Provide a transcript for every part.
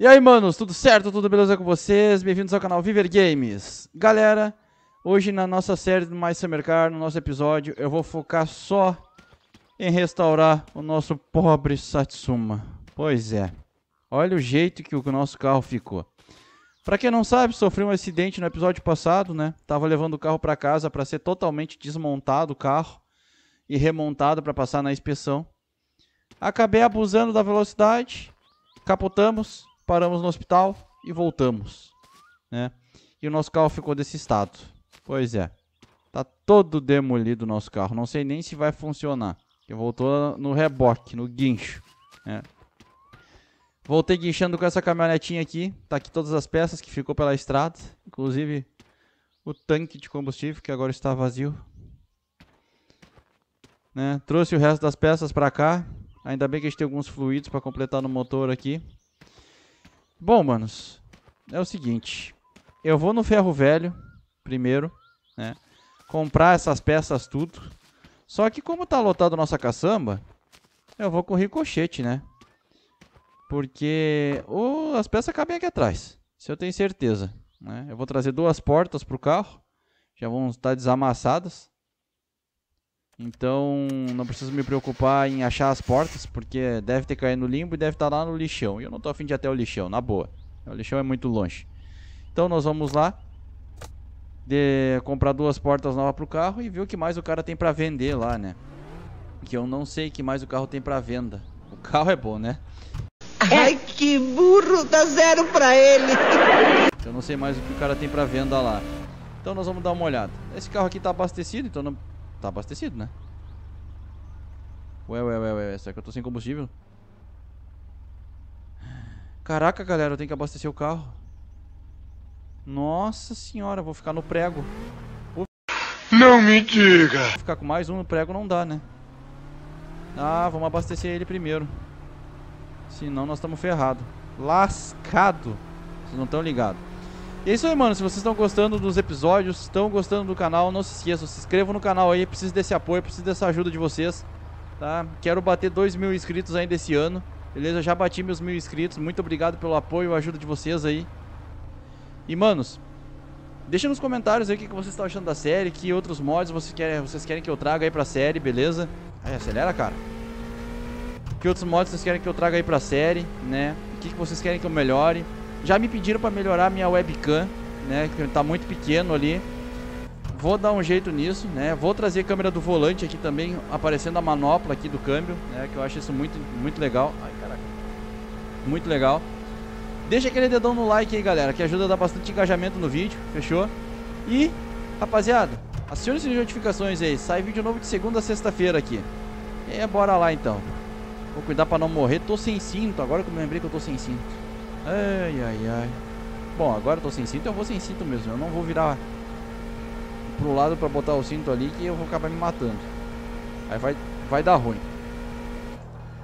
E aí, manos, tudo certo? Tudo beleza com vocês? Bem-vindos ao canal Viver Games. Galera, hoje na nossa série do Mais Summer Car, no nosso episódio, eu vou focar só em restaurar o nosso pobre Satsuma. Pois é. Olha o jeito que o nosso carro ficou. Pra quem não sabe, sofri um acidente no episódio passado, né? Tava levando o carro pra casa pra ser totalmente desmontado o carro e remontado pra passar na inspeção. Acabei abusando da velocidade, capotamos, paramos no hospital e voltamos, né? E o nosso carro ficou desse estado. Pois é. Tá todo demolido o nosso carro. Não sei nem se vai funcionar. Que voltou no reboque, no guincho, né? Voltei guinchando com essa caminhonetinha aqui. Tá aqui todas as peças que ficou pela estrada. Inclusive o tanque de combustível que agora está vazio. Né? Trouxe o resto das peças para cá. Ainda bem que a gente tem alguns fluidos para completar no motor aqui. Bom, manos, é o seguinte. Eu vou no ferro velho primeiro, né? Comprar essas peças tudo. Só que como tá lotado nossa caçamba, eu vou com ricochete, né? Porque oh, as peças cabem aqui atrás. Se eu tenho certeza. Né? Eu vou trazer duas portas pro carro. Já vão estar desamassadas. Então não preciso me preocupar em achar as portas, porque deve ter caído no limbo e deve estar tá lá no lixão. E eu não estou afim de ir até o lixão, na boa. O lixão é muito longe. Então nós vamos lá de comprar duas portas novas pro carro e ver o que mais o cara tem para vender lá, né? Que eu não sei o que mais o carro tem para venda. O carro é bom, né? Ai, que burro, dá zero pra ele. Eu não sei mais o que o cara tem pra venda lá. Então nós vamos dar uma olhada. Esse carro aqui tá abastecido, então não Tá abastecido, né? Ué, ué, ué, ué, será que eu tô sem combustível? Caraca, galera, eu tenho que abastecer o carro. Nossa senhora, vou ficar no prego. Vou... Não me diga! Vou ficar com mais um no prego não dá, né? Ah, vamos abastecer ele primeiro. Senão nós estamos ferrados. Lascado! Vocês não estão ligados. E é isso aí, mano. Se vocês estão gostando dos episódios, estão gostando do canal, não se esqueçam, se inscrevam no canal aí. Preciso desse apoio, preciso dessa ajuda de vocês. Tá? Quero bater 2 mil inscritos ainda esse ano. Beleza? Já bati meus mil inscritos. Muito obrigado pelo apoio e ajuda de vocês aí. E, manos, deixa nos comentários aí o que, que vocês estão achando da série, que outros mods vocês querem, vocês querem que eu traga aí pra série, beleza? Aí, acelera, cara. Que outros mods vocês querem que eu traga aí pra série, né? O que, que vocês querem que eu melhore. Já me pediram para melhorar minha webcam, né? Que tá muito pequeno ali. Vou dar um jeito nisso, né? Vou trazer câmera do volante aqui também, aparecendo a manopla aqui do câmbio, né? Que eu acho isso muito, muito legal. Ai, caraca. Muito legal. Deixa aquele dedão no like aí, galera, que ajuda a dar bastante engajamento no vídeo, fechou? E, rapaziada, acione as notificações aí. Sai vídeo novo de segunda a sexta-feira aqui. E é, bora lá então. Vou cuidar pra não morrer. Tô sem cinto, agora que eu me lembrei que eu tô sem cinto. Ai, ai, ai. Bom, agora eu tô sem cinto, eu vou sem cinto mesmo. Eu não vou virar pro lado pra botar o cinto ali que eu vou acabar me matando. Aí vai, vai dar ruim.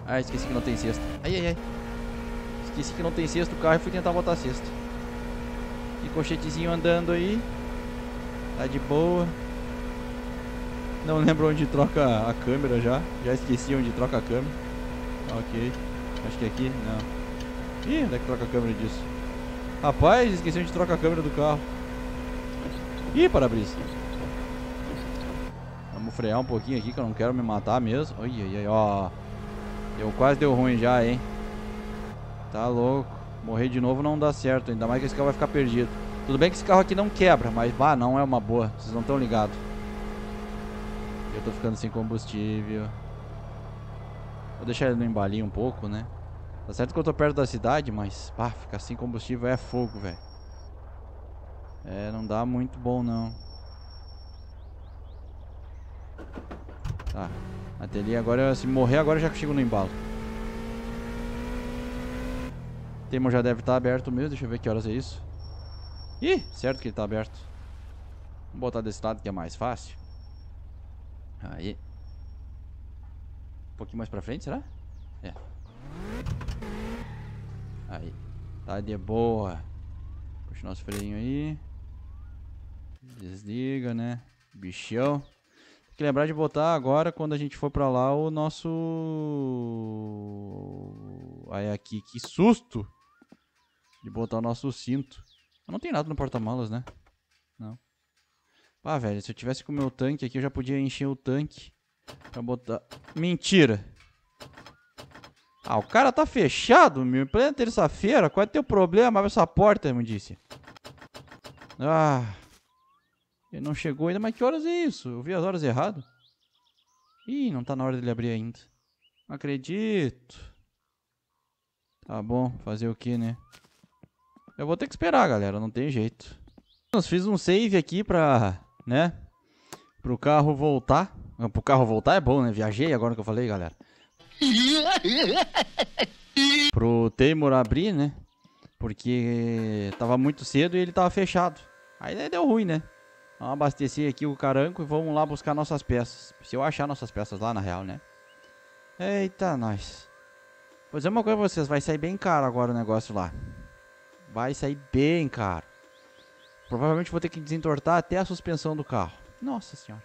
Ah, esqueci que não tem cesto. Ai, ai, ai. Esqueci que não tem cesto o carro e fui tentar botar cesto. E cochetezinho andando aí. Tá de boa. Não lembro onde troca a câmera já. Já esqueci onde troca a câmera. Ok. Acho que é aqui. Não. Ih, onde é que troca a câmera disso? Rapaz, esqueci de trocar a câmera do carro. Ih, para-brisa. Vamos frear um pouquinho aqui que eu não quero me matar mesmo. Ai, ai, ai, ó. eu quase deu ruim já, hein. Tá louco. Morrer de novo não dá certo. Ainda mais que esse carro vai ficar perdido. Tudo bem que esse carro aqui não quebra, mas bah, não é uma boa. Vocês não estão ligados. Eu tô ficando sem combustível. Vou deixar ele no embalinho um pouco, né? Tá certo que eu tô perto da cidade, mas pá, ficar sem combustível é fogo, velho. É, não dá muito bom não. Tá. Até ali agora, se morrer agora já chego no embalo. O Temo já deve estar tá aberto mesmo, deixa eu ver que horas é isso. Ih, certo que ele tá aberto. Vamos botar desse lado que é mais fácil. Aí. Um pouquinho mais pra frente, será? É. Aí. Tá de boa. Puxa nosso freio aí. Desliga, né? Bichão. Tem que lembrar de botar agora, quando a gente for pra lá, o nosso... Aí aqui, que susto! De botar o nosso cinto. Não tem nada no porta-malas, né? Não. Ah, velho, se eu tivesse com o meu tanque aqui, eu já podia encher o tanque pra botar... Mentira! Ah, o cara tá fechado, meu. Em plena terça-feira. Qual é teu problema? Abre essa porta, me disse. Ah. Ele não chegou ainda, mas que horas é isso? Eu vi as horas errado. Ih, não tá na hora dele abrir ainda. Não acredito. Tá bom, fazer o que, né? Eu vou ter que esperar, galera. Não tem jeito. Nós fiz um save aqui pra, né? Pro carro voltar. pro carro voltar é bom, né? Viajei agora que eu falei, galera. pro teimor abrir, né? Porque tava muito cedo e ele tava fechado. Aí deu ruim, né? Vamos abastecer aqui o caranco e vamos lá buscar nossas peças. Se eu achar nossas peças lá, na real, né? Eita, nós. Vou dizer é, uma coisa pra vocês, vai sair bem caro agora o negócio lá. Vai sair bem caro. Provavelmente vou ter que desentortar até a suspensão do carro. Nossa senhora.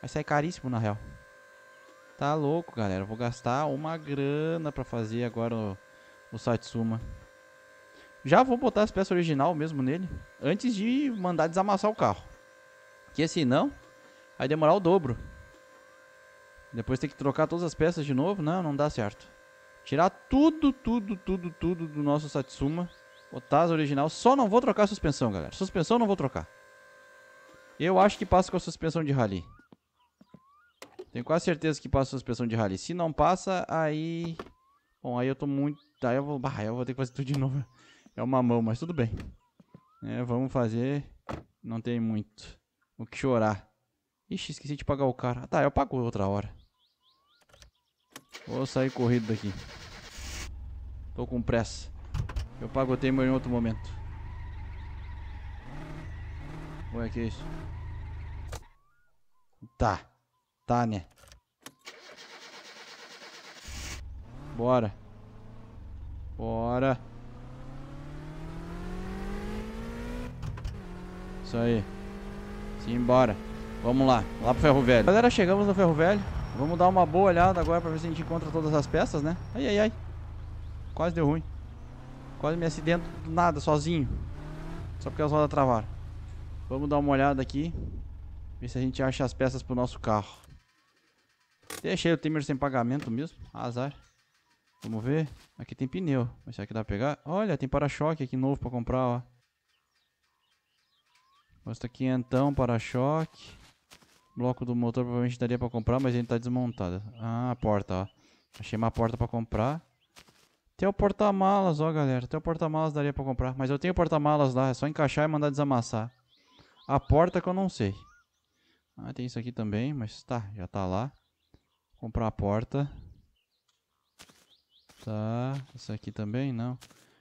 Vai sair caríssimo, na real. Tá louco, galera. vou gastar uma grana pra fazer agora o, o Satsuma. Já vou botar as peças original mesmo nele. Antes de mandar desamassar o carro. Que assim não, vai demorar o dobro. Depois tem que trocar todas as peças de novo. Não, não dá certo. Tirar tudo, tudo, tudo, tudo do nosso Satsuma. Botar as original. Só não vou trocar a suspensão, galera. Suspensão não vou trocar. Eu acho que passa com a suspensão de rally. Tenho quase certeza que passa a suspensão de rally. Se não passa, aí... Bom, aí eu tô muito... Aí eu vou, bah, eu vou ter que fazer tudo de novo. É uma mão, mas tudo bem. É, vamos fazer. Não tem muito o que chorar. Ixi, esqueci de pagar o cara. Ah, tá, eu pago outra hora. Vou sair corrido daqui. Tô com pressa. Eu pago o temer em outro momento. Ué, que é isso? Tá tá né Bora. Bora. Isso aí. Simbora. Vamos lá, lá pro ferro velho. Galera, chegamos no ferro velho. Vamos dar uma boa olhada agora pra ver se a gente encontra todas as peças, né? Ai, ai, ai. Quase deu ruim. Quase me acidente do nada, sozinho. Só porque as rodas travaram. Vamos dar uma olhada aqui. Ver se a gente acha as peças pro nosso carro. Deixei o Temer sem pagamento mesmo. Azar. Vamos ver. Aqui tem pneu. Mas será que dá pra pegar? Olha, tem para-choque aqui novo pra comprar, ó. aqui quinhentão, para-choque. Bloco do motor provavelmente daria pra comprar, mas ele tá desmontado. Ah, a porta, ó. Achei uma porta pra comprar. Tem o porta-malas, ó, galera. Até o porta-malas daria pra comprar. Mas eu tenho porta-malas lá. É só encaixar e mandar desamassar. A porta que eu não sei. Ah, tem isso aqui também, mas tá, já tá lá. Comprar a porta. Tá. Essa aqui também? Não.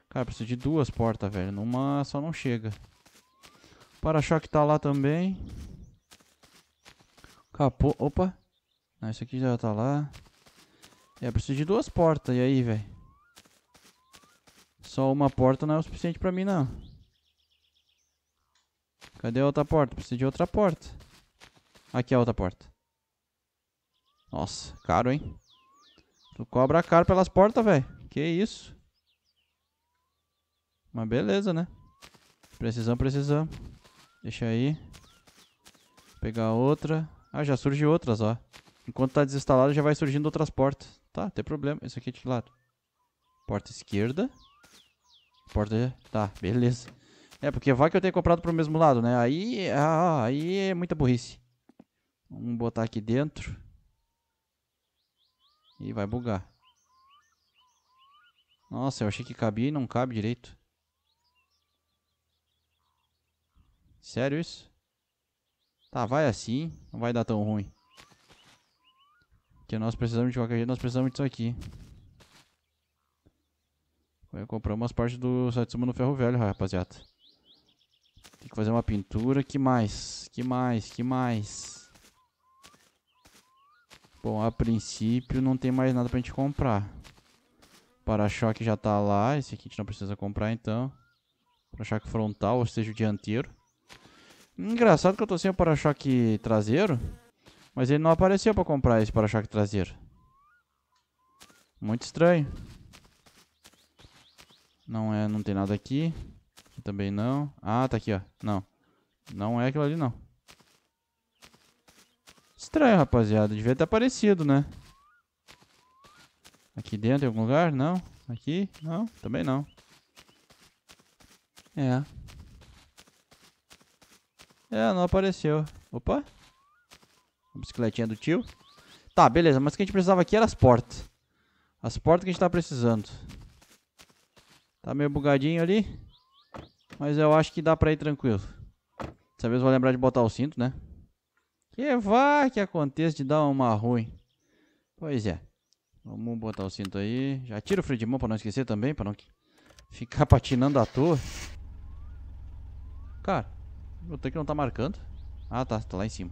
Cara, preciso de duas portas, velho. Numa só não chega. Para-choque tá lá também. Capô. Opa. Não, isso aqui já tá lá. É, preciso de duas portas. E aí, velho? Só uma porta não é o suficiente pra mim, não. Cadê a outra porta? Preciso de outra porta. Aqui é a outra porta. Nossa, caro, hein? Tu cobra caro pelas portas, velho. Que isso? Mas beleza, né? Precisamos, precisamos. Deixa aí. Pegar outra. Ah, já surge outras, ó. Enquanto tá desinstalado, já vai surgindo outras portas. Tá, tem problema. Isso aqui é de que lado? Porta esquerda. Porta... Tá, beleza. É, porque vai que eu tenho comprado pro mesmo lado, né? Aí... Ah, aí é muita burrice. Vamos botar aqui dentro. Ih, vai bugar. Nossa, eu achei que cabia e não cabe direito. Sério isso? Tá, vai assim. Não vai dar tão ruim. Que nós precisamos de qualquer jeito, nós precisamos disso aqui. Vai comprar umas partes do Satsuma no ferro velho, rapaziada. Tem que fazer uma pintura. Que mais? Que mais? Que mais? Bom, a princípio não tem mais nada pra gente comprar. Para-choque já tá lá, esse aqui a gente não precisa comprar então. Para-choque frontal, ou seja, o dianteiro. Engraçado que eu tô sem o para-choque traseiro, mas ele não apareceu pra comprar esse para-choque traseiro. Muito estranho. Não é, não tem nada aqui. Também não. Ah, tá aqui, ó. Não. Não é aquilo ali, não. Estranho, rapaziada. Devia ter aparecido, né? Aqui dentro em algum lugar? Não. Aqui? Não. Também não. É. É, não apareceu. Opa. A bicicletinha do tio. Tá, beleza. Mas o que a gente precisava aqui era as portas. As portas que a gente tá precisando. Tá meio bugadinho ali. Mas eu acho que dá pra ir tranquilo. Dessa vez eu vou lembrar de botar o cinto, né? Que vai que aconteça de dar uma ruim. Pois é. Vamos botar o cinto aí. Já tira o freio de mão pra não esquecer também, pra não ficar patinando à toa. Cara, o tanque não tá marcando. Ah, tá. Tá lá em cima.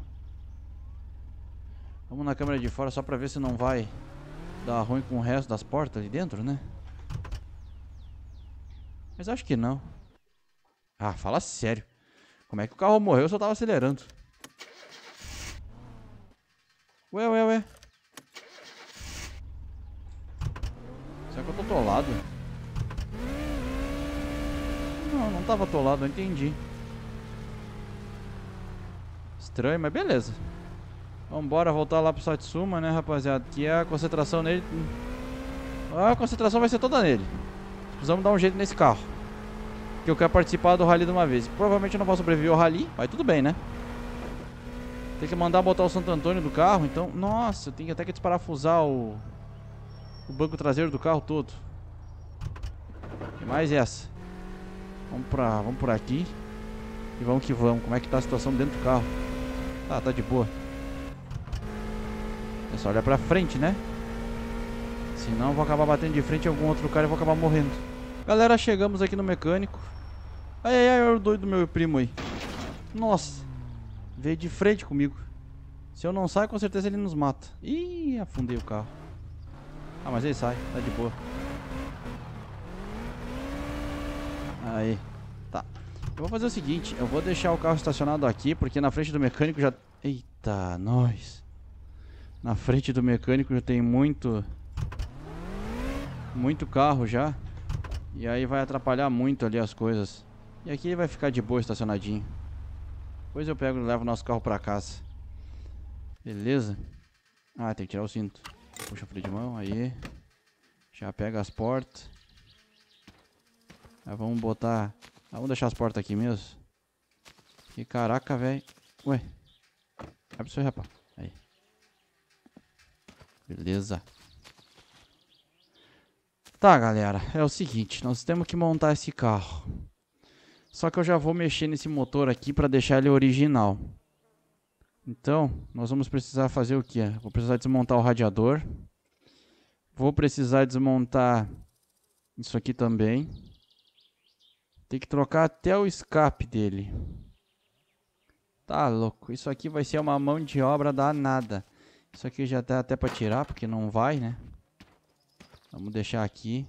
Vamos na câmera de fora só pra ver se não vai dar ruim com o resto das portas ali dentro, né? Mas acho que não. Ah, fala sério. Como é que o carro morreu? Eu só tava acelerando. Ué, ué, ué. Será que eu tô atolado? Não, não tava atolado, eu entendi. Estranho, mas beleza. Vambora voltar lá pro Satsuma, né, rapaziada? Que é a concentração nele... A concentração vai ser toda nele. Precisamos dar um jeito nesse carro. Que eu quero participar do rally de uma vez. Provavelmente eu não vou sobreviver ao rally, mas tudo bem, né? Tem que mandar botar o Santo Antônio do carro, então... Nossa, tem até que desparafusar o... O banco traseiro do carro todo. E mais é essa. Vamos, pra, vamos por aqui. E vamos que vamos. Como é que tá a situação dentro do carro? Tá, tá de boa. É só olhar pra frente, né? Senão eu vou acabar batendo de frente em algum outro cara e vou acabar morrendo. Galera, chegamos aqui no mecânico. Ai, ai, ai, o doido do meu primo aí. Nossa. Veio de frente comigo. Se eu não sair, com certeza ele nos mata. Ih, afundei o carro. Ah, mas ele sai. Tá de boa. Aí. Tá. Eu vou fazer o seguinte. Eu vou deixar o carro estacionado aqui, porque na frente do mecânico já... Eita, nós. Na frente do mecânico já tem muito... Muito carro já. E aí vai atrapalhar muito ali as coisas. E aqui ele vai ficar de boa estacionadinho. Depois eu pego e levo o nosso carro pra casa. Beleza? Ah, tem que tirar o cinto. Puxa o freio de mão, aí. Já pega as portas. vamos botar... Ah, vamos deixar as portas aqui mesmo. Que caraca, velho. Ué. Abre seu rapaz. Aí. Beleza. Tá, galera. É o seguinte. Nós temos que montar esse carro. Só que eu já vou mexer nesse motor aqui para deixar ele original. Então, nós vamos precisar fazer o que? Vou precisar desmontar o radiador. Vou precisar desmontar isso aqui também. Tem que trocar até o escape dele. Tá louco. Isso aqui vai ser uma mão de obra danada. Isso aqui já tá até para tirar, porque não vai, né? Vamos deixar aqui.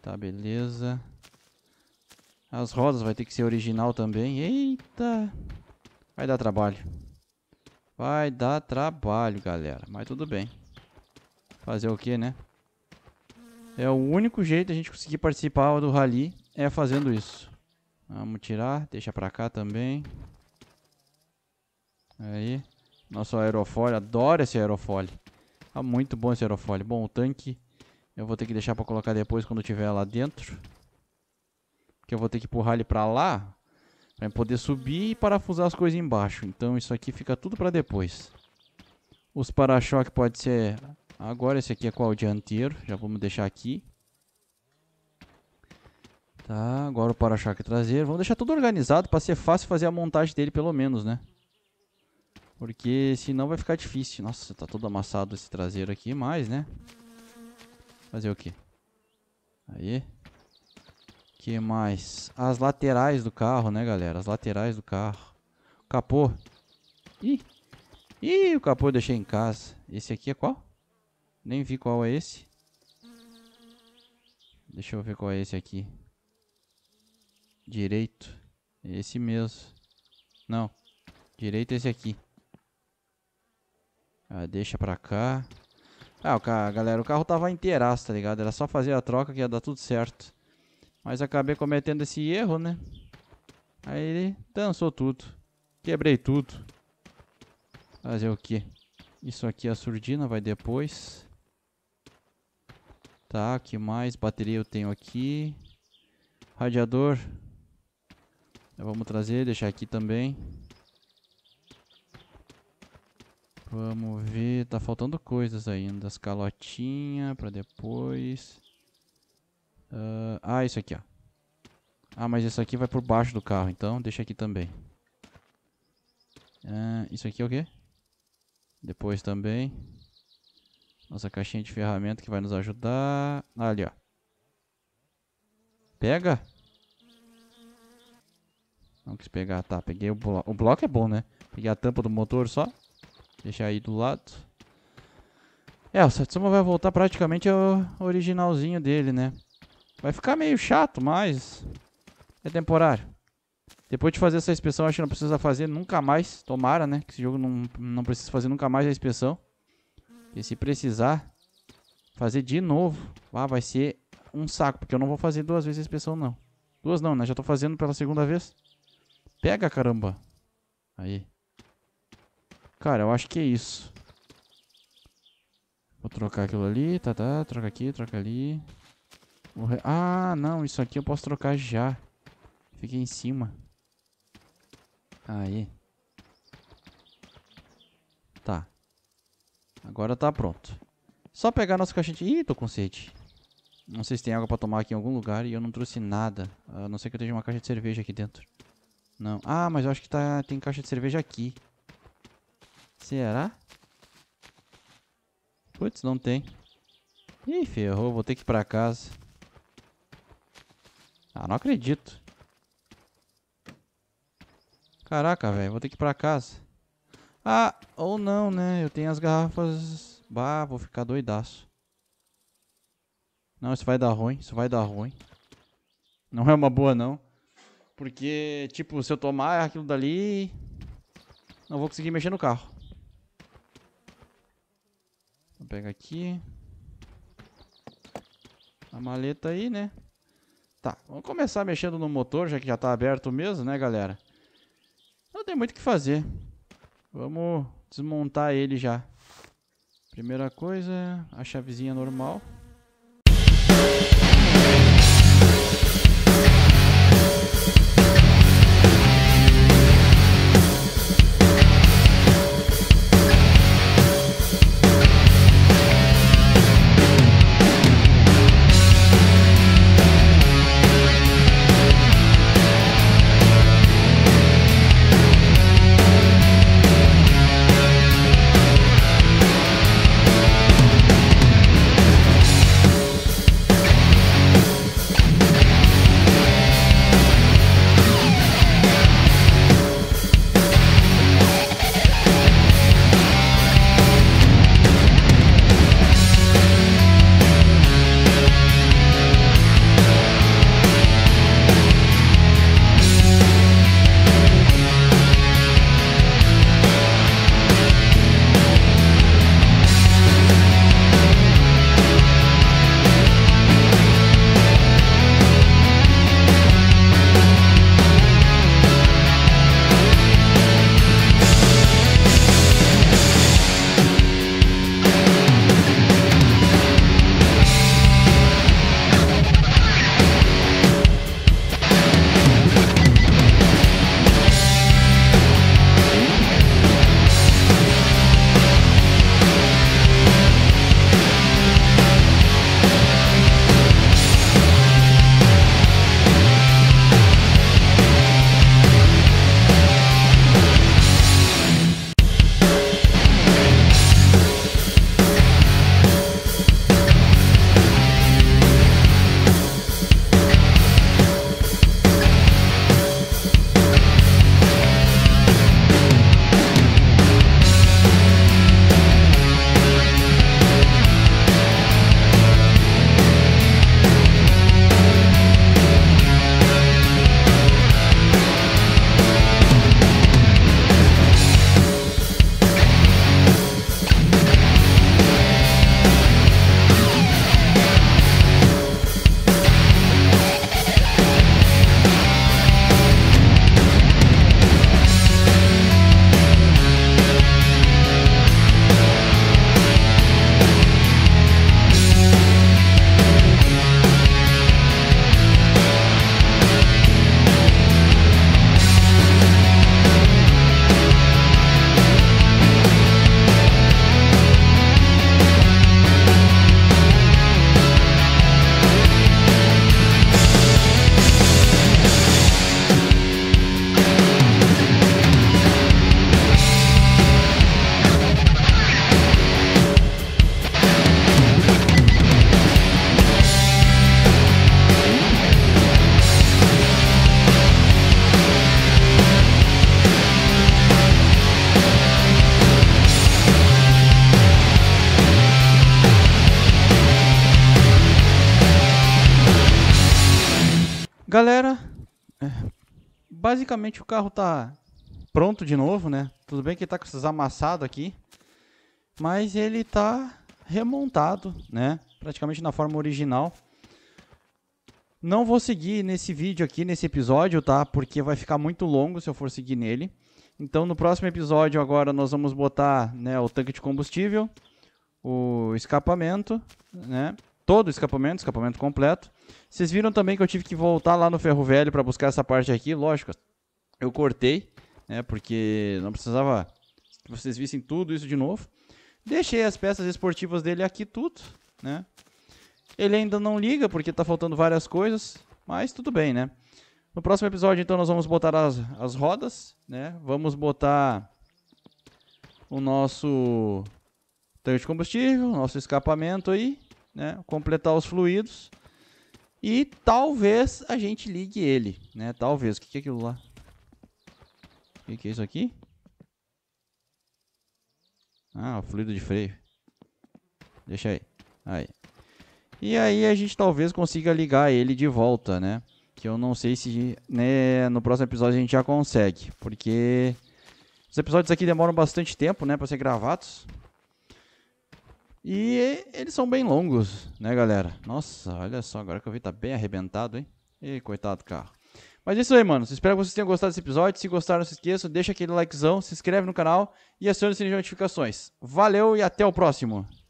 Tá, beleza. As rodas vai ter que ser original também. Eita! Vai dar trabalho. Vai dar trabalho, galera. Mas tudo bem. Fazer o que, né? É o único jeito a gente conseguir participar do rally é fazendo isso. Vamos tirar, deixa pra cá também. Aí. Nosso aerofólio, adoro esse aerofólio. Tá muito bom esse aerofólio. Bom, o tanque eu vou ter que deixar pra colocar depois quando tiver lá dentro que eu vou ter que empurrar ele para lá para poder subir e parafusar as coisas embaixo. Então isso aqui fica tudo para depois. Os para-choque pode ser agora esse aqui é qual o dianteiro, já vamos deixar aqui. Tá, agora o para-choque traseiro. Vamos deixar tudo organizado para ser fácil fazer a montagem dele pelo menos, né? Porque senão vai ficar difícil. Nossa, tá todo amassado esse traseiro aqui, mais né? Fazer o quê? Aí que mais? As laterais do carro, né, galera? As laterais do carro. O capô. Ih! Ih, o capô eu deixei em casa. Esse aqui é qual? Nem vi qual é esse. Deixa eu ver qual é esse aqui. Direito. Esse mesmo. Não. Direito é esse aqui. Ah, deixa pra cá. Ah, o cara, galera, o carro tava inteiraço, tá ligado? Era só fazer a troca que ia dar tudo certo. Mas acabei cometendo esse erro, né? Aí ele dançou tudo. Quebrei tudo. Fazer o quê? Isso aqui é a surdina vai depois. Tá, que mais? Bateria eu tenho aqui. Radiador. Então vamos trazer, deixar aqui também. Vamos ver, tá faltando coisas ainda. As calotinhas para depois. Uh, ah, isso aqui, ó. Ah, mas isso aqui vai por baixo do carro, então deixa aqui também. Uh, isso aqui é o quê? Depois também. Nossa caixinha de ferramenta que vai nos ajudar. Ah, ali, ó. Pega! Não quis pegar, tá. Peguei o bloco. O bloco é bom, né? Peguei a tampa do motor só. Deixar aí do lado. É, o Satsuma vai voltar praticamente ao originalzinho dele, né? Vai ficar meio chato, mas é temporário. Depois de fazer essa inspeção, acho que não precisa fazer nunca mais. Tomara, né? Que esse jogo não, não precisa fazer nunca mais a inspeção. E se precisar fazer de novo, ah, vai ser um saco. Porque eu não vou fazer duas vezes a inspeção, não. Duas não, né? Já tô fazendo pela segunda vez. Pega, caramba. Aí. Cara, eu acho que é isso. Vou trocar aquilo ali, tá, tá. Troca aqui, troca ali. Morre... Ah, não. Isso aqui eu posso trocar já. Fiquei em cima. Aí. Tá. Agora tá pronto. Só pegar nosso caixinha de... Ih, tô com sede. Não sei se tem água pra tomar aqui em algum lugar e eu não trouxe nada. A não ser que eu tenha uma caixa de cerveja aqui dentro. Não. Ah, mas eu acho que tá... tem caixa de cerveja aqui. Será? Putz, não tem. Ih, ferrou. Vou ter que ir pra casa. Ah, não acredito. Caraca, velho, vou ter que ir pra casa. Ah, ou não, né? Eu tenho as garrafas... Bah, vou ficar doidaço. Não, isso vai dar ruim, isso vai dar ruim. Não é uma boa, não. Porque, tipo, se eu tomar aquilo dali... Não vou conseguir mexer no carro. Vou pegar aqui. A maleta aí, né? Tá, vamos começar mexendo no motor, já que já está aberto mesmo, né, galera? Não tem muito o que fazer. Vamos desmontar ele já. Primeira coisa, a chavezinha normal. Galera, é, basicamente o carro tá pronto de novo, né? Tudo bem que ele tá com esses amassados aqui, mas ele tá remontado, né? Praticamente na forma original. Não vou seguir nesse vídeo aqui, nesse episódio, tá? Porque vai ficar muito longo se eu for seguir nele. Então no próximo episódio agora nós vamos botar né, o tanque de combustível, o escapamento, né? Todo o escapamento, escapamento completo. Vocês viram também que eu tive que voltar lá no ferro velho para buscar essa parte aqui, lógico. Eu cortei, né, porque não precisava que vocês vissem tudo isso de novo. Deixei as peças esportivas dele aqui tudo, né? Ele ainda não liga porque tá faltando várias coisas, mas tudo bem, né? No próximo episódio, então, nós vamos botar as, as rodas, né? Vamos botar o nosso tanque de combustível, nosso escapamento aí, né? Completar os fluidos. E talvez a gente ligue ele, né? Talvez. O que, é aquilo lá? O que, é isso aqui? Ah, fluido de freio. Deixa aí. Aí. E aí a gente talvez consiga ligar ele de volta, né? Que eu não sei se né, no próximo episódio a gente já consegue. Porque os episódios aqui demoram bastante tempo, né? Pra ser gravados. E eles são bem longos, né, galera? Nossa, olha só, agora que eu vi, tá bem arrebentado, hein? Ih, coitado do carro. Mas é isso aí, mano. Espero que vocês tenham gostado desse episódio. Se gostaram, não se esqueçam, deixa aquele likezão, se inscreve no canal e aciona o sininho de notificações. Valeu e até o próximo.